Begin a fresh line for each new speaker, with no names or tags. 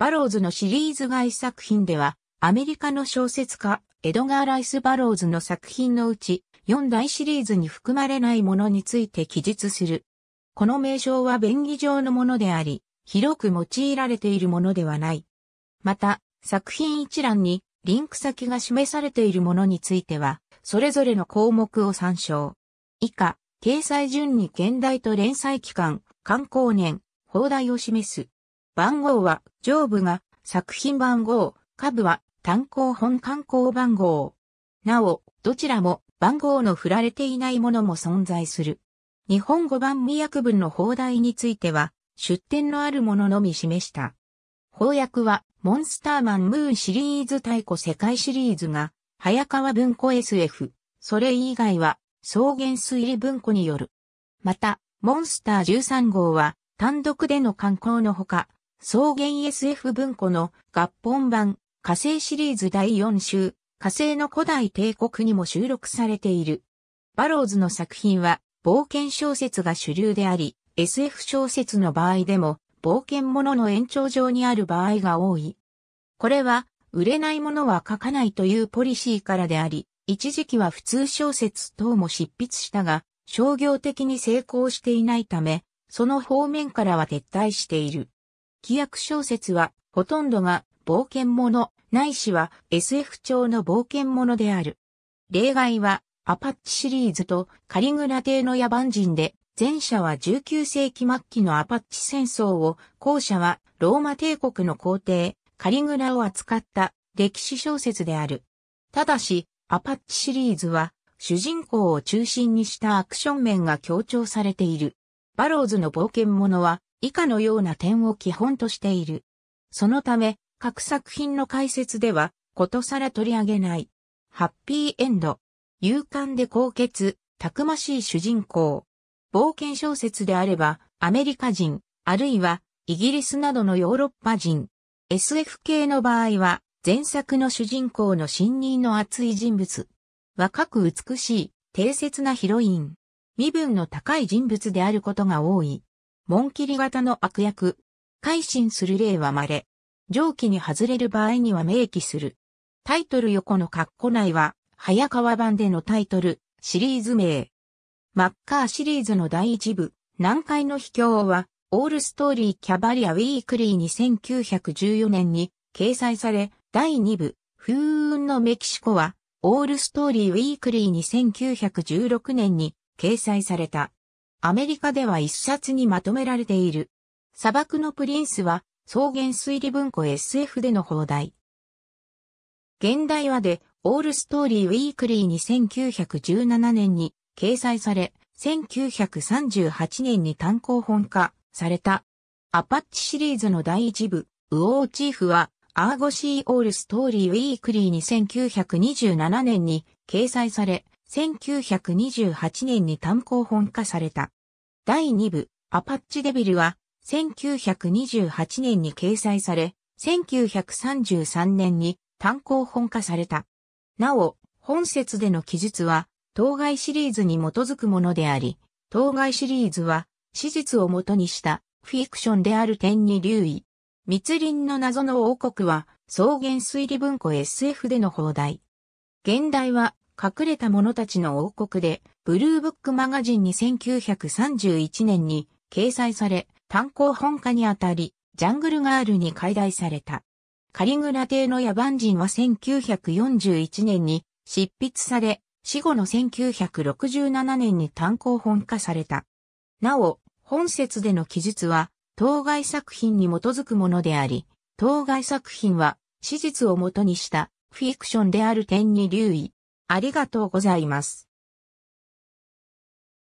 バローズのシリーズ外作品では、アメリカの小説家、エドガー・ライス・バローズの作品のうち、4大シリーズに含まれないものについて記述する。この名称は便宜上のものであり、広く用いられているものではない。また、作品一覧にリンク先が示されているものについては、それぞれの項目を参照。以下、掲載順に現代と連載期間、刊行年、放題を示す。番号は上部が作品番号、下部は単行本刊行番号。なお、どちらも番号の振られていないものも存在する。日本語版未訳文の放題については、出典のあるもののみ示した。翻訳は、モンスターマンムーンシリーズ太古世界シリーズが、早川文庫 SF、それ以外は、草原推理文庫による。また、モンスター13号は、単独での観光のほか、草原 SF 文庫の合本版火星シリーズ第4集火星の古代帝国にも収録されている。バローズの作品は冒険小説が主流であり、SF 小説の場合でも冒険ものの延長上にある場合が多い。これは売れないものは書かないというポリシーからであり、一時期は普通小説等も執筆したが、商業的に成功していないため、その方面からは撤退している。規約小説は、ほとんどが冒険者、ないしは SF 調の冒険者である。例外は、アパッチシリーズとカリグラ帝の野蛮人で、前者は19世紀末期のアパッチ戦争を、後者はローマ帝国の皇帝、カリグラを扱った歴史小説である。ただし、アパッチシリーズは、主人公を中心にしたアクション面が強調されている。バローズの冒険者は、以下のような点を基本としている。そのため、各作品の解説では、ことさら取り上げない。ハッピーエンド。勇敢で高潔、たくましい主人公。冒険小説であれば、アメリカ人、あるいは、イギリスなどのヨーロッパ人。SF 系の場合は、前作の主人公の信任の厚い人物。若く美しい、定説なヒロイン。身分の高い人物であることが多い。紋切り型の悪役。改心する例は稀。上記に外れる場合には明記する。タイトル横の括弧内は、早川版でのタイトル、シリーズ名。マッカーシリーズの第一部、南海の秘境は、オールストーリーキャバリアウィークリーに1914年に掲載され、第2部、風雲のメキシコは、オールストーリーウィークリーに1916年に掲載された。アメリカでは一冊にまとめられている。砂漠のプリンスは、草原推理文庫 SF での放題。現代話で、オールストーリーウィークリーに1917年に掲載され、1938年に単行本化された。アパッチシリーズの第一部、ウォーチーフは、アーゴシーオールストーリーウィークリーに1927年に掲載され、1928年に単行本化された。第2部、アパッチデビルは、1928年に掲載され、1933年に単行本化された。なお、本節での記述は、当該シリーズに基づくものであり、当該シリーズは、史実をもとにしたフィクションである点に留意。密林の謎の王国は、草原推理文庫 SF での放題。現代は隠れた者たちの王国で、ブルーブックマガジンに1931年に掲載され、単行本化にあたり、ジャングルガールに解題された。カリグラ帝の野蛮人は1941年に執筆され、死後の1967年に単行本化された。なお、本説での記述は、当該作品に基づくものであり、当該作品は、史実をもとにした、フィクションである点に留意。ありがとうございます。